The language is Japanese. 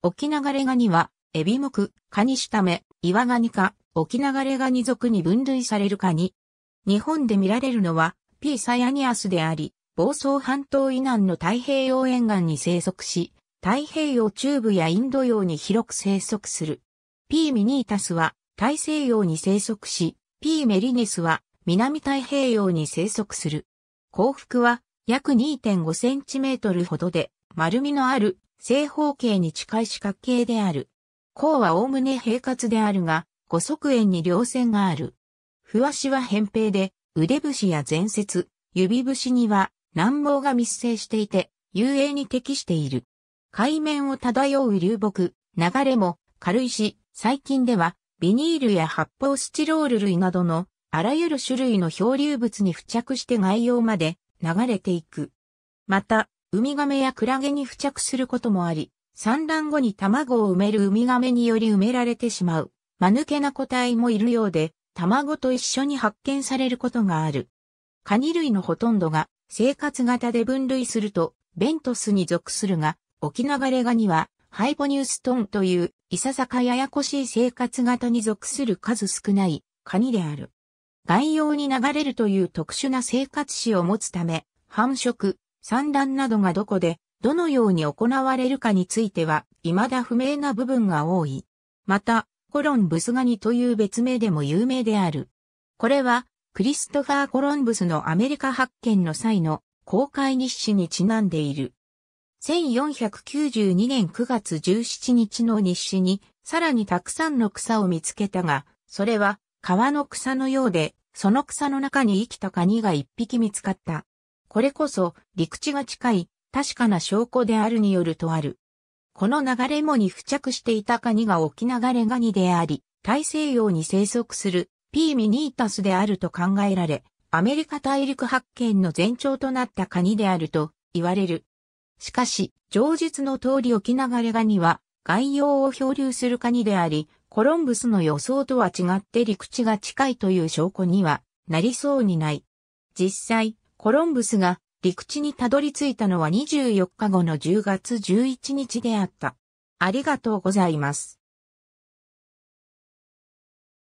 沖流れガニは、エビ目、カニシタメ、岩ガニか、沖流れガニ属に分類されるカニ。日本で見られるのは、ピーサヤニアスであり、房総半島以南の太平洋沿岸に生息し、太平洋中部やインド洋に広く生息する。ピーミニータスは、大西洋に生息し、ピーメリネスは、南太平洋に生息する。幸福は、約2.5センチメートルほどで、丸みのある正方形に近い四角形である。甲は概ね平滑であるが、五側円に両線がある。ふわしは扁平で、腕節や前節、指節には軟毛が密生していて、遊泳に適している。海面を漂う流木、流れも軽石、最近ではビニールや発泡スチロール類などのあらゆる種類の漂流物に付着して外洋まで流れていく。また、ウミガメやクラゲに付着することもあり、産卵後に卵を埋めるウミガメにより埋められてしまう、間抜けな個体もいるようで、卵と一緒に発見されることがある。カニ類のほとんどが生活型で分類すると、ベントスに属するが、沖流れガニは、ハイポニューストンという、いささかややこしい生活型に属する数少ないカニである。外洋に流れるという特殊な生活史を持つため、繁殖、産卵などがどこで、どのように行われるかについては、未だ不明な部分が多い。また、コロンブスガニという別名でも有名である。これは、クリストファー・コロンブスのアメリカ発見の際の公開日誌にちなんでいる。1492年9月17日の日誌に、さらにたくさんの草を見つけたが、それは川の草のようで、その草の中に生きたカニが一匹見つかった。これこそ陸地が近い確かな証拠であるによるとある。この流れ藻に付着していたカニが沖流れガニであり、大西洋に生息するピーミニータスであると考えられ、アメリカ大陸発見の前兆となったカニであると言われる。しかし、上述の通り沖流れガニは外洋を漂流するカニであり、コロンブスの予想とは違って陸地が近いという証拠にはなりそうにない。実際、コロンブスが陸地にたどり着いたのは24日後の10月11日であった。ありがとうございます。